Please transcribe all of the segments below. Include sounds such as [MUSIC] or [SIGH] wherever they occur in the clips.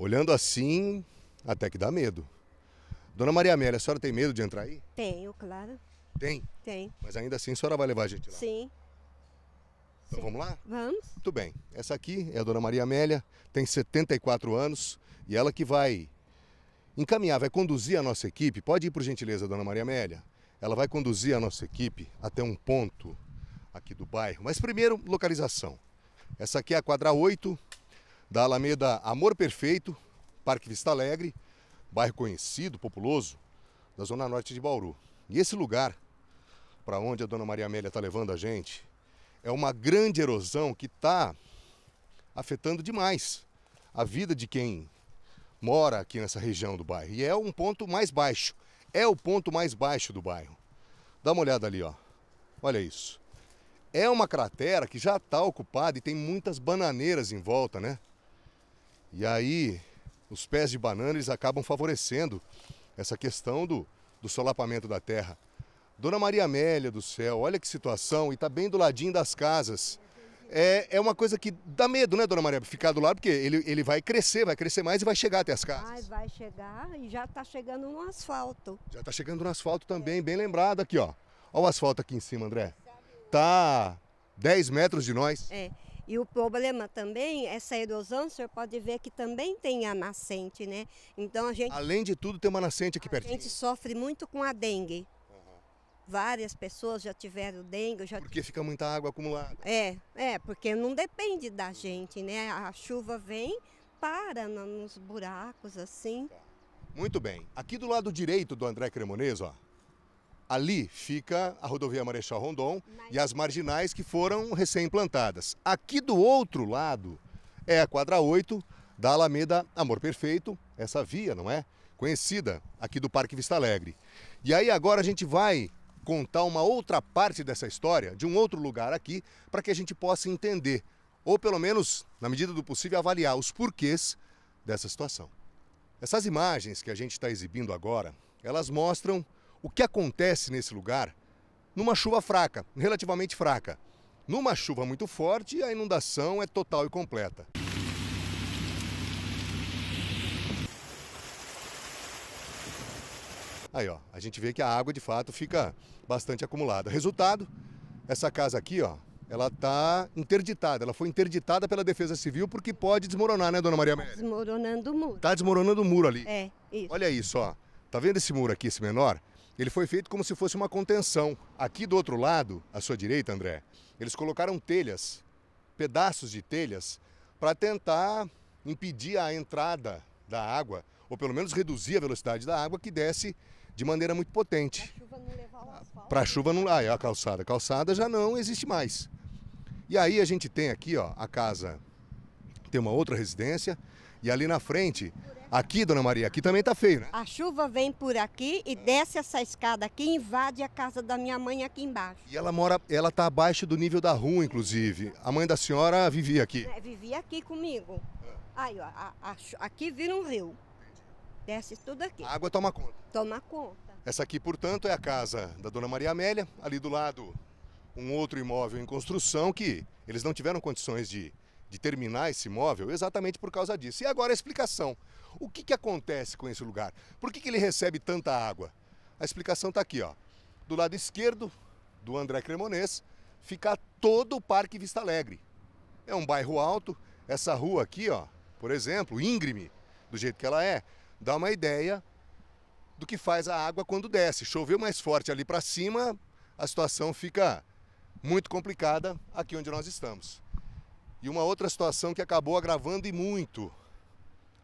Olhando assim, até que dá medo. Dona Maria Amélia, a senhora tem medo de entrar aí? Tenho, claro. Tem? Tem. Mas ainda assim a senhora vai levar a gente lá? Sim. Então Sim. vamos lá? Vamos. Muito bem. Essa aqui é a dona Maria Amélia, tem 74 anos e ela que vai encaminhar, vai conduzir a nossa equipe. Pode ir por gentileza, dona Maria Amélia. Ela vai conduzir a nossa equipe até um ponto aqui do bairro. Mas primeiro, localização. Essa aqui é a quadra 8, da Alameda Amor Perfeito, Parque Vista Alegre, bairro conhecido, populoso, da Zona Norte de Bauru. E esse lugar, para onde a Dona Maria Amélia está levando a gente, é uma grande erosão que está afetando demais a vida de quem mora aqui nessa região do bairro. E é um ponto mais baixo, é o ponto mais baixo do bairro. Dá uma olhada ali, ó. Olha isso. É uma cratera que já está ocupada e tem muitas bananeiras em volta, né? E aí, os pés de banana eles acabam favorecendo essa questão do, do solapamento da terra. Dona Maria Amélia do céu, olha que situação, e está bem do ladinho das casas. É, é uma coisa que dá medo, né, Dona Maria? Ficar do lado, porque ele, ele vai crescer, vai crescer mais e vai chegar até as casas. Mas vai chegar e já está chegando no asfalto. Já está chegando no asfalto também, é. bem lembrado aqui, ó. Olha o asfalto aqui em cima, André. Tá 10 metros de nós. É. E o problema também, essa é erosão, o senhor pode ver que também tem a nascente, né? Então a gente. Além de tudo, tem uma nascente aqui a pertinho. A gente sofre muito com a dengue. Várias pessoas já tiveram dengue. Já porque t... fica muita água acumulada. É, é, porque não depende da gente, né? A chuva vem, para nos buracos assim. Tá. Muito bem. Aqui do lado direito do André Cremonês, ó, Ali fica a rodovia Marechal Rondon e as marginais que foram recém-implantadas. Aqui do outro lado é a quadra 8 da Alameda Amor Perfeito, essa via, não é? Conhecida aqui do Parque Vista Alegre. E aí agora a gente vai contar uma outra parte dessa história, de um outro lugar aqui, para que a gente possa entender, ou pelo menos, na medida do possível, avaliar os porquês dessa situação. Essas imagens que a gente está exibindo agora, elas mostram o que acontece nesse lugar numa chuva fraca, relativamente fraca? Numa chuva muito forte, a inundação é total e completa. Aí, ó, a gente vê que a água de fato fica bastante acumulada. Resultado, essa casa aqui, ó, ela está interditada. Ela foi interditada pela Defesa Civil porque pode desmoronar, né, dona Maria Amélia? Tá desmoronando o muro. Tá desmoronando o muro ali. É, isso. Olha isso, ó. Tá vendo esse muro aqui, esse menor? Ele foi feito como se fosse uma contenção. Aqui do outro lado, à sua direita, André, eles colocaram telhas, pedaços de telhas, para tentar impedir a entrada da água, ou pelo menos reduzir a velocidade da água que desce de maneira muito potente. Para a chuva não levar o asfalto? Para ah, é, a calçada. A calçada já não existe mais. E aí a gente tem aqui, ó, a casa, tem uma outra residência, e ali na frente Aqui, dona Maria, aqui também tá feio, né? A chuva vem por aqui e desce essa escada aqui e invade a casa da minha mãe aqui embaixo. E ela mora, ela tá abaixo do nível da rua, inclusive. A mãe da senhora vivia aqui. É, vivia aqui comigo. Aí, ó, a, a, aqui vira um rio. Desce tudo aqui. A água toma conta. Toma conta. Essa aqui, portanto, é a casa da dona Maria Amélia, ali do lado um outro imóvel em construção que eles não tiveram condições de de terminar esse imóvel exatamente por causa disso. E agora a explicação. O que, que acontece com esse lugar? Por que, que ele recebe tanta água? A explicação está aqui, ó. Do lado esquerdo do André Cremonês fica todo o Parque Vista Alegre. É um bairro alto. Essa rua aqui, ó, por exemplo, íngreme, do jeito que ela é, dá uma ideia do que faz a água quando desce. Choveu mais forte ali para cima, a situação fica muito complicada aqui onde nós estamos. E uma outra situação que acabou agravando e muito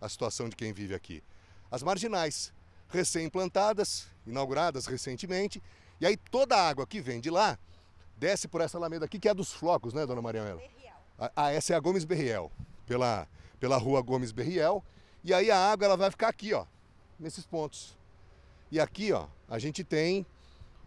a situação de quem vive aqui. As marginais, recém-implantadas, inauguradas recentemente, e aí toda a água que vem de lá desce por essa alameda aqui, que é dos flocos, né, dona Maria Berriel. Ah, essa é a Gomes Berriel, pela, pela rua Gomes Berriel. E aí a água ela vai ficar aqui, ó, nesses pontos. E aqui, ó, a gente tem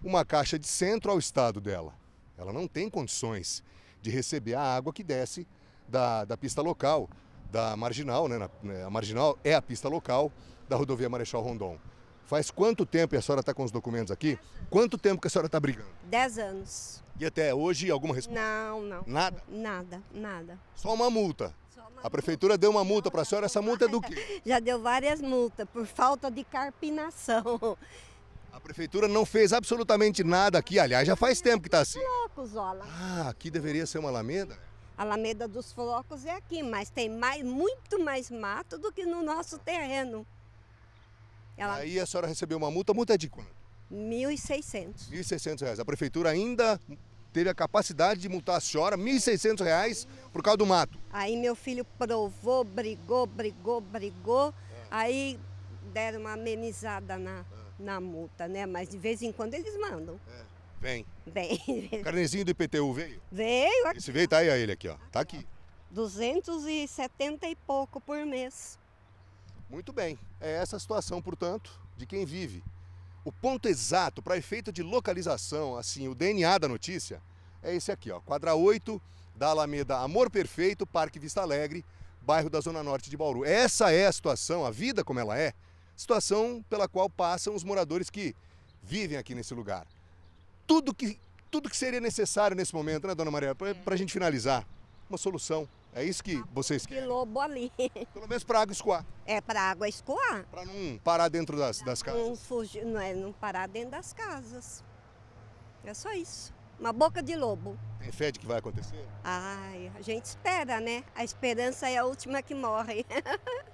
uma caixa de centro ao estado dela. Ela não tem condições de receber a água que desce da, da pista local, da marginal, né, né? a marginal é a pista local da rodovia Marechal Rondon. Faz quanto tempo, e a senhora está com os documentos aqui, quanto tempo que a senhora está brigando? Dez anos. E até hoje, alguma resposta? Não, não. Nada? Nada, nada. Só uma multa? Só uma a prefeitura multa. deu uma multa para a senhora, essa multa é do quê? [LAUGHS] Já deu várias multas, por falta de carpinação. A prefeitura não fez absolutamente nada aqui, aliás, já faz tempo que está assim. Louco, Zola. Ah, aqui deveria ser uma alameda? Né? Alameda dos Flocos é aqui, mas tem mais, muito mais mato do que no nosso terreno. Ela... Aí a senhora recebeu uma multa, a multa é de quanto? 1.600. 1.600 reais. A prefeitura ainda teve a capacidade de multar a senhora 1.600 reais por causa do mato. Aí meu filho provou, brigou, brigou, brigou. É. Aí deram uma amenizada na, é. na multa, né? Mas de vez em quando eles mandam. É. Vem. Vem. O carnezinho do IPTU veio? Veio. Aqui. Esse veio, tá aí a ele aqui, ó. Tá aqui. 270 e pouco por mês. Muito bem. É essa a situação, portanto, de quem vive. O ponto exato para efeito de localização, assim, o DNA da notícia, é esse aqui, ó. Quadra 8 da Alameda Amor Perfeito, Parque Vista Alegre, bairro da Zona Norte de Bauru. Essa é a situação, a vida como ela é, situação pela qual passam os moradores que vivem aqui nesse lugar tudo que, tudo que seria necessário nesse momento, né, dona Maria? Para é. a gente finalizar, uma solução. É isso que ah, vocês querem? Que lobo ali. [LAUGHS] Pelo menos para água escoar. É, para água escoar. Para não parar dentro das, das casas. Não, fugir, não, é, não parar dentro das casas. É só isso. Uma boca de lobo. Tem fé de que vai acontecer? Ai, a gente espera, né? A esperança é a última que morre. [LAUGHS]